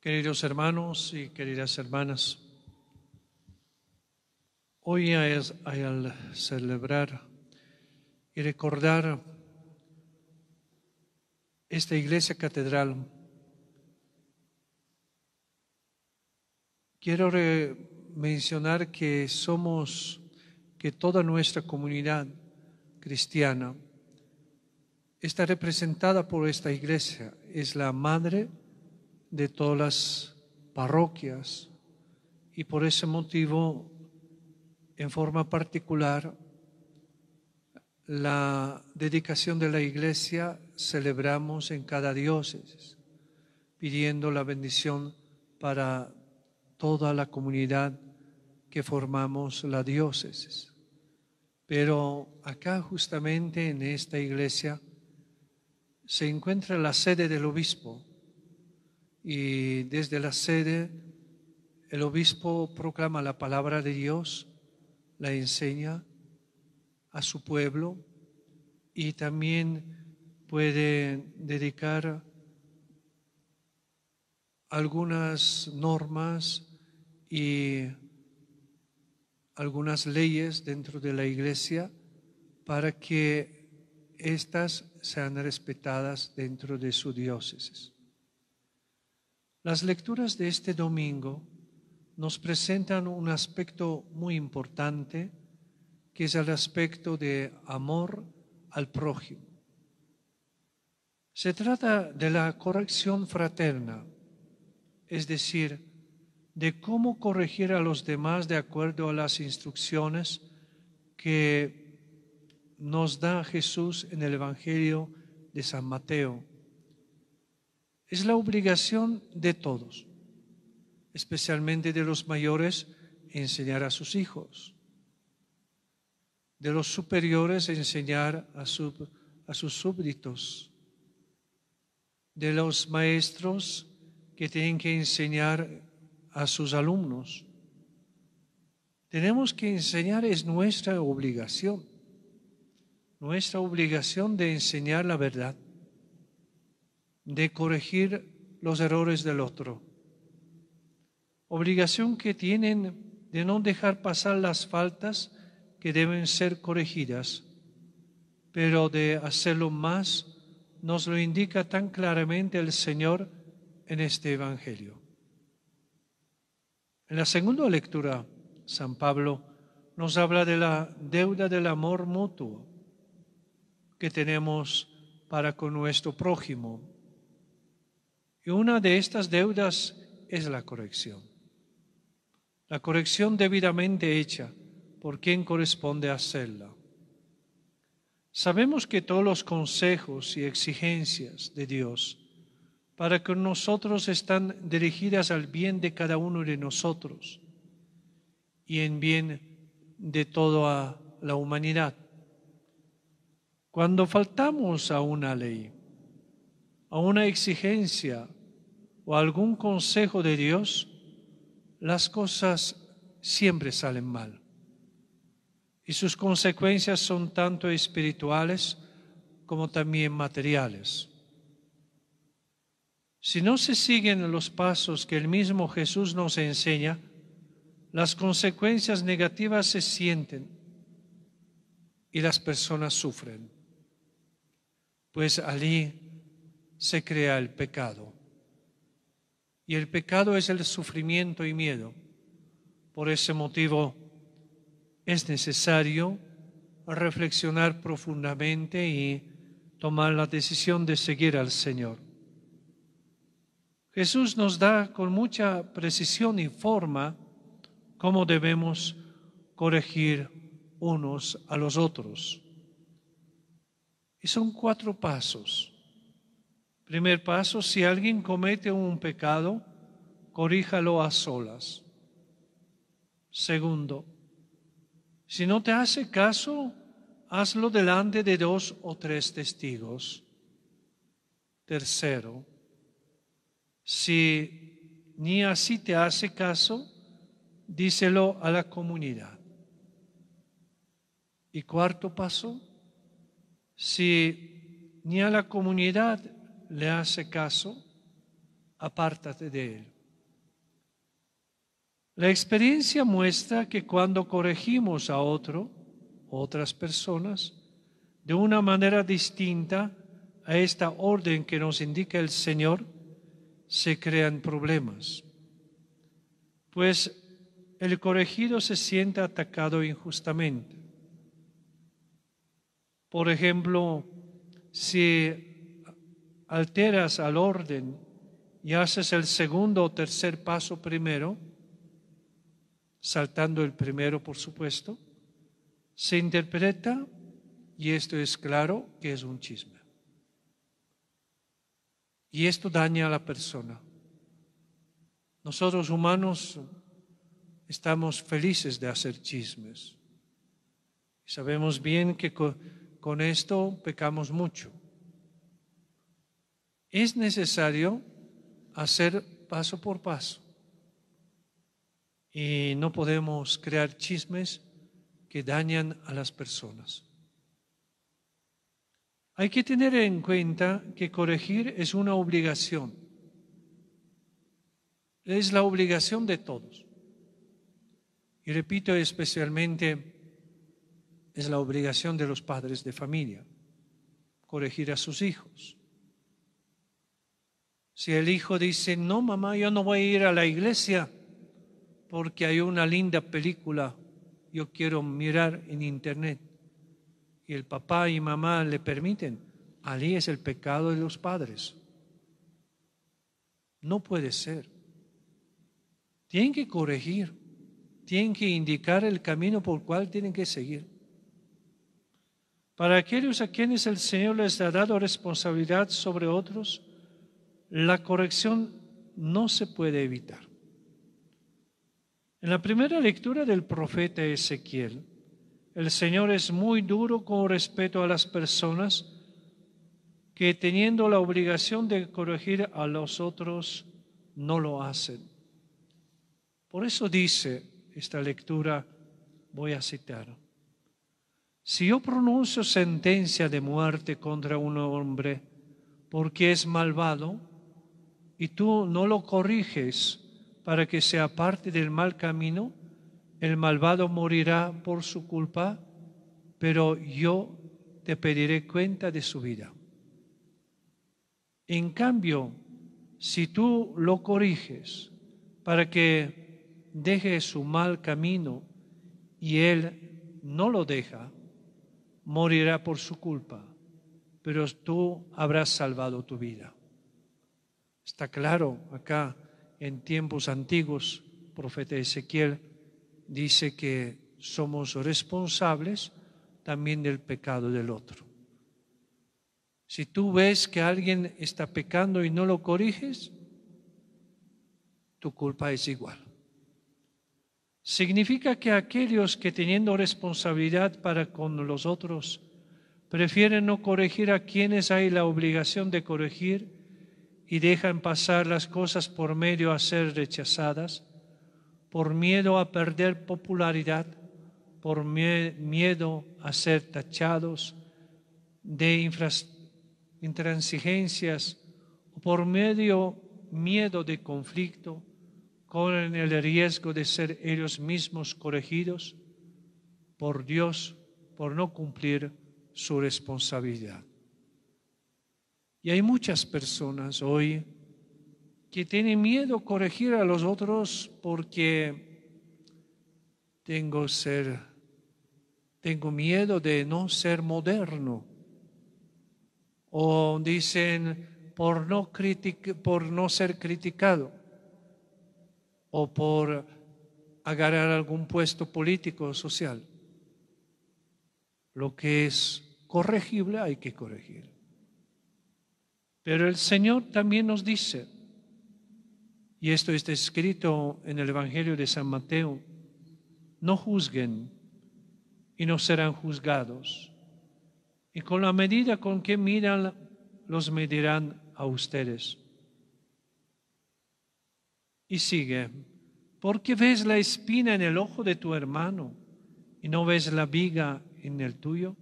Queridos hermanos y queridas hermanas, hoy al celebrar y recordar esta iglesia catedral, quiero mencionar que somos, que toda nuestra comunidad cristiana está representada por esta iglesia, es la madre de todas las parroquias y por ese motivo, en forma particular, la dedicación de la iglesia celebramos en cada diócesis, pidiendo la bendición para toda la comunidad que formamos la diócesis. Pero acá justamente en esta iglesia se encuentra la sede del obispo y desde la sede el obispo proclama la palabra de Dios, la enseña a su pueblo y también puede dedicar algunas normas y algunas leyes dentro de la iglesia para que éstas sean respetadas dentro de su diócesis. Las lecturas de este domingo nos presentan un aspecto muy importante, que es el aspecto de amor al prójimo. Se trata de la corrección fraterna, es decir, de cómo corregir a los demás de acuerdo a las instrucciones que nos da Jesús en el Evangelio de San Mateo es la obligación de todos, especialmente de los mayores, enseñar a sus hijos, de los superiores enseñar a, sus súbditos, de los maestros que tienen que enseñar a sus alumnos. Tenemos que enseñar, es nuestra obligación, nuestra obligación de enseñar la verdad de corregir los errores del otro. Obligación que tienen de no dejar pasar las faltas que deben ser corregidas, pero de hacerlo más nos lo indica tan claramente el Señor en este Evangelio. En la segunda lectura, San Pablo nos habla de la deuda del amor mutuo que tenemos para con nuestro prójimo, una de estas deudas es la corrección. La corrección debidamente hecha por quien corresponde hacerla. Sabemos que todos los consejos y exigencias de Dios para que nosotros están dirigidas al bien de cada uno de nosotros y en bien de toda la humanidad. Cuando faltamos a una ley, a una exigencia o algún consejo de Dios, las cosas siempre salen mal. Y sus consecuencias son tanto espirituales como también materiales. Si no se siguen los pasos que el mismo Jesús nos enseña, las consecuencias negativas se sienten y las personas sufren, pues allí se crea el pecado. Y el pecado es el sufrimiento y miedo. Por ese motivo es necesario reflexionar profundamente y tomar la decisión de seguir al Señor. Jesús nos da con mucha precisión y forma cómo debemos corregir unos a los otros. Y son cuatro pasos. Primer paso, si alguien comete un pecado, Oríjalo a solas. Segundo, si no te hace caso, hazlo delante de dos o tres testigos. Tercero, si ni así te hace caso, díselo a la comunidad. Y cuarto paso, si ni a la comunidad le hace caso, apártate de él. La experiencia muestra que cuando corregimos a otro, otras personas, de una manera distinta a esta orden que nos indica el Señor, se crean problemas. Pues el corregido se siente atacado injustamente. Por ejemplo, si alteras al orden y haces el segundo o tercer paso primero, saltando el primero, por supuesto, se interpreta, y esto es claro, que es un chisme. Y esto daña a la persona. Nosotros humanos estamos felices de hacer chismes. Sabemos bien que con, esto pecamos mucho. Es necesario hacer paso por paso y no podemos crear chismes que dañan a las personas. Hay que tener en cuenta que corregir es una obligación. Es la obligación de todos. Y repito, especialmente es la obligación de los padres de familia, corregir a sus hijos. Si el hijo dice, no, mamá, yo no voy a ir a la iglesia, porque hay una linda película, yo quiero mirar en internet. Y el papá y mamá le permiten. Allí es el pecado de los padres. No puede ser. Tienen que corregir, tienen que indicar el camino por cual tienen que seguir. Para aquellos a quienes el Señor les ha dado responsabilidad sobre otros, la corrección no se puede evitar. En la primera lectura del profeta Ezequiel, el Señor es muy duro con respecto a las personas que teniendo la obligación de corregir a los otros, no lo hacen. Por eso dice esta lectura, voy a citar, si yo pronuncio sentencia de muerte contra un hombre porque es malvado y tú no lo corriges, para que sea parte del mal camino, el malvado morirá por su culpa, pero yo te pediré cuenta de su vida. En cambio, si tú lo corriges para que deje su mal camino y él no lo deja, morirá por su culpa, pero tú habrás salvado tu vida. Está claro acá en tiempos antiguos, profeta Ezequiel dice que somos responsables también del pecado del otro. Si tú ves que alguien está pecando y no lo corriges, tu culpa es igual. Significa que aquellos que teniendo responsabilidad para con los otros prefieren no corregir a quienes hay la obligación de corregir, y dejan pasar las cosas por medio a ser rechazadas, por miedo a perder popularidad, por miedo a ser tachados de intransigencias o por medio miedo de conflicto con el riesgo de ser ellos mismos corregidos por Dios por no cumplir su responsabilidad. Y hay muchas personas hoy que tienen miedo corregir a los otros porque tengo ser tengo miedo de no ser moderno. O dicen por no por no ser criticado o por agarrar algún puesto político o social. Lo que es corregible hay que corregir. Pero el Señor también nos dice, y esto está escrito en el Evangelio de San Mateo, no juzguen y no serán juzgados. Y con la medida con que miran, los medirán a ustedes. Y sigue, ¿por qué ves la espina en el ojo de tu hermano y no ves la viga en el tuyo?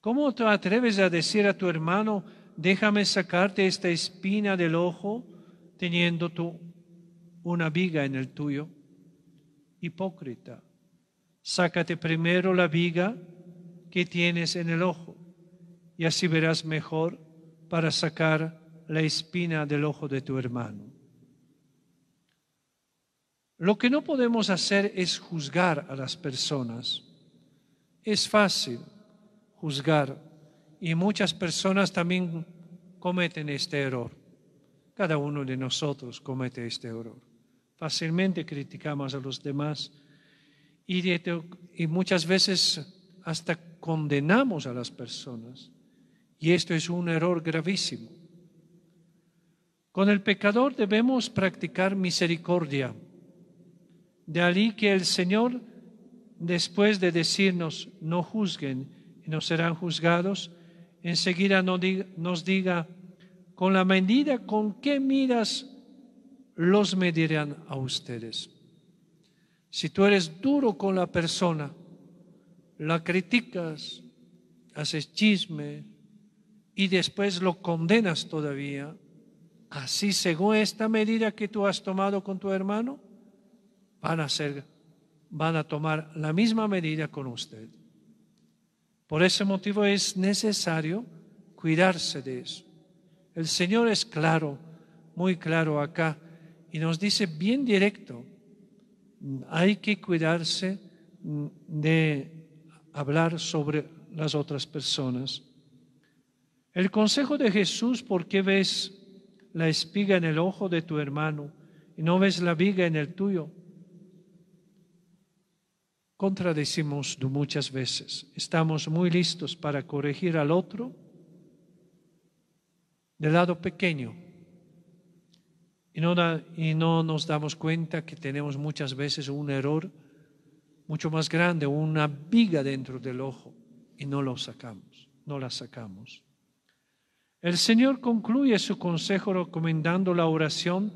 ¿Cómo te atreves a decir a tu hermano, déjame sacarte esta espina del ojo teniendo tú una viga en el tuyo. Hipócrita, sácate primero la viga que tienes en el ojo y así verás mejor para sacar la espina del ojo de tu hermano. Lo que no podemos hacer es juzgar a las personas. Es fácil juzgar y muchas personas también cometen este error. Cada uno de nosotros comete este error. Fácilmente criticamos a los demás y, muchas veces hasta condenamos a las personas. Y esto es un error gravísimo. Con el pecador debemos practicar misericordia. De allí que el Señor, después de decirnos, no juzguen y no serán juzgados, enseguida nos diga, con la medida con que miras, los medirán a ustedes. Si tú eres duro con la persona, la criticas, haces chisme y después lo condenas todavía, así según esta medida que tú has tomado con tu hermano, van a ser van a tomar la misma medida con usted. Por ese motivo es necesario cuidarse de eso. El Señor es claro, muy claro acá, y nos dice bien directo, hay que cuidarse mm, de hablar sobre las otras personas. El consejo de Jesús, ¿por qué ves la espiga en el ojo de tu hermano y no ves la viga en el tuyo? contradecimos muchas veces. Estamos muy listos para corregir al otro del lado pequeño y no, y no nos damos cuenta que tenemos muchas veces un error mucho más grande, una viga dentro del ojo y no lo sacamos, no la sacamos. El Señor concluye su consejo recomendando la oración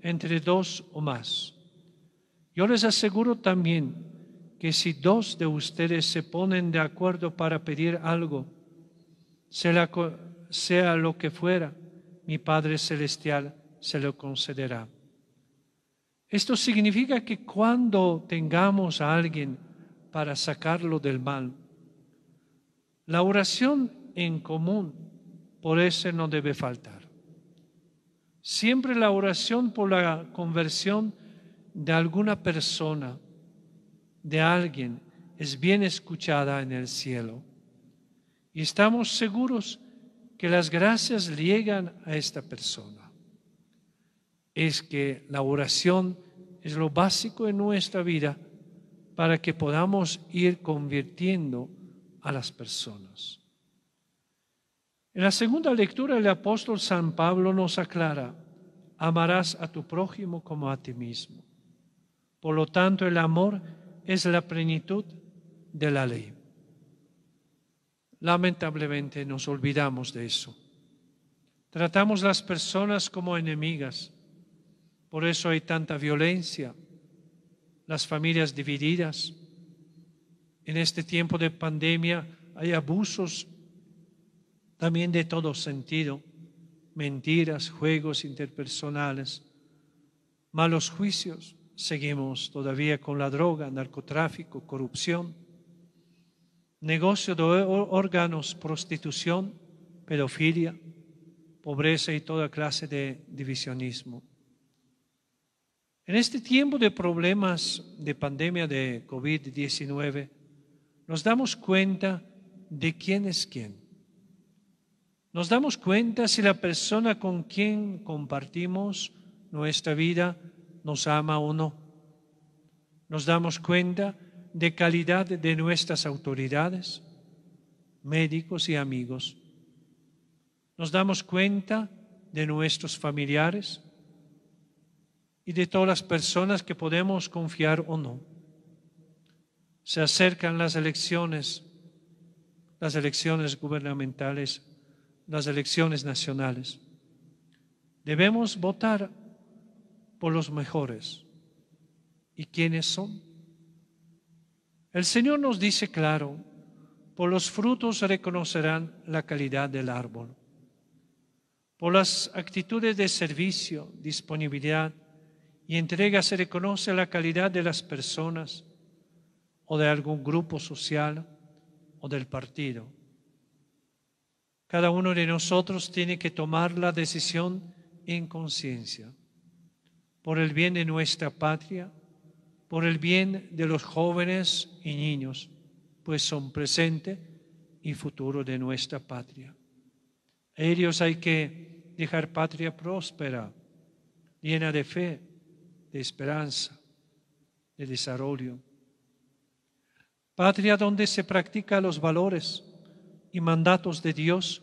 entre dos o más. Yo les aseguro también que si dos de ustedes se ponen de acuerdo para pedir algo, sea, lo que fuera, mi Padre Celestial se lo concederá. Esto significa que cuando tengamos a alguien para sacarlo del mal, la oración en común por ese no debe faltar. Siempre la oración por la conversión de alguna persona de alguien es bien escuchada en el cielo. Y estamos seguros que las gracias llegan a esta persona. Es que la oración es lo básico en nuestra vida para que podamos ir convirtiendo a las personas. En la segunda lectura el apóstol San Pablo nos aclara, amarás a tu prójimo como a ti mismo. Por lo tanto, el amor es la plenitud de la ley. Lamentablemente nos olvidamos de eso. Tratamos las personas como enemigas. Por eso hay tanta violencia, las familias divididas. En este tiempo de pandemia hay abusos también de todo sentido, mentiras, juegos interpersonales, malos juicios. Seguimos todavía con la droga, narcotráfico, corrupción, negocio de órganos, prostitución, pedofilia, pobreza y toda clase de divisionismo. En este tiempo de problemas de pandemia de COVID-19, nos damos cuenta de quién es quién. Nos damos cuenta si la persona con quien compartimos nuestra vida nos ama o no. Nos damos cuenta de calidad de nuestras autoridades, médicos y amigos. Nos damos cuenta de nuestros familiares y de todas las personas que podemos confiar o no. Se acercan las elecciones, las elecciones gubernamentales, las elecciones nacionales. Debemos votar por los mejores. ¿Y quiénes son? El Señor nos dice claro, por los frutos reconocerán la calidad del árbol. Por las actitudes de servicio, disponibilidad y entrega se reconoce la calidad de las personas o de algún grupo social o del partido. Cada uno de nosotros tiene que tomar la decisión en conciencia por el bien de nuestra patria, por el bien de los jóvenes y niños, pues son presente y futuro de nuestra patria. A ellos hay que dejar patria próspera, llena de fe, de esperanza, de desarrollo. Patria donde se practica los valores y mandatos de Dios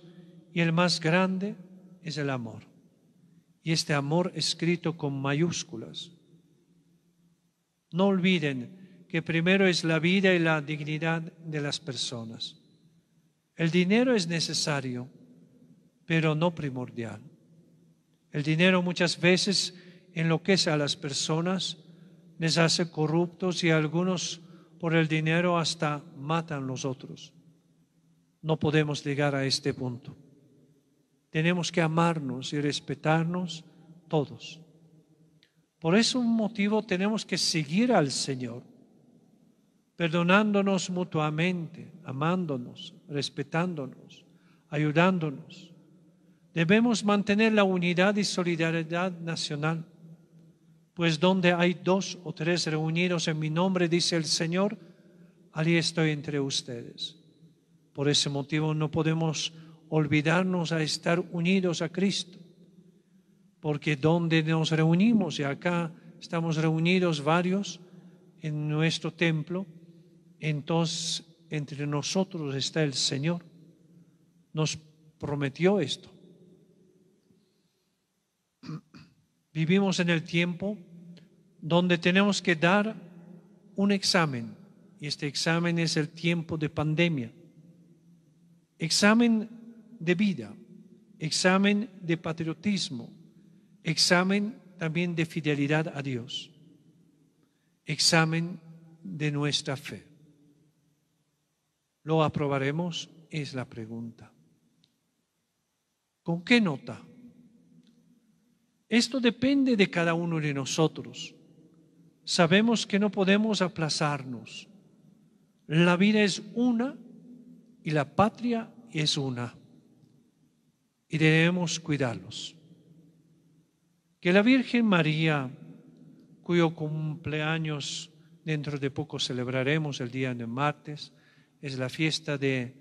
y el más grande es el amor este amor escrito con mayúsculas. No olviden que primero es la vida y la dignidad de las personas. El dinero es necesario, pero no primordial. El dinero muchas veces enloquece a las personas, les hace corruptos y algunos por el dinero hasta matan los otros. No podemos llegar a este punto tenemos que amarnos y respetarnos todos. Por ese motivo tenemos que seguir al Señor, perdonándonos mutuamente, amándonos, respetándonos, ayudándonos. Debemos mantener la unidad y solidaridad nacional, pues donde hay dos o tres reunidos en mi nombre, dice el Señor, allí estoy entre ustedes. Por ese motivo no podemos olvidarnos a estar unidos a Cristo, porque donde nos reunimos, y acá estamos reunidos varios en nuestro templo, entonces entre nosotros está el Señor. Nos prometió esto. Vivimos en el tiempo donde tenemos que dar un examen, y este examen es el tiempo de pandemia. Examen de vida, examen de patriotismo, examen también de fidelidad a Dios, examen de nuestra fe. ¿Lo aprobaremos? Es la pregunta. ¿Con qué nota? Esto depende de cada uno de nosotros. Sabemos que no podemos aplazarnos. La vida es una y la patria es una y debemos cuidarlos. Que la Virgen María, cuyo cumpleaños dentro de poco celebraremos el día de martes, es la fiesta del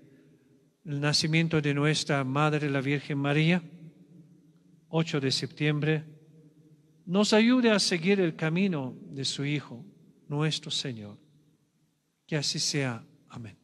nacimiento de nuestra Madre la Virgen María, 8 de septiembre, nos ayude a seguir el camino de su Hijo, nuestro Señor. Que así sea. Amén.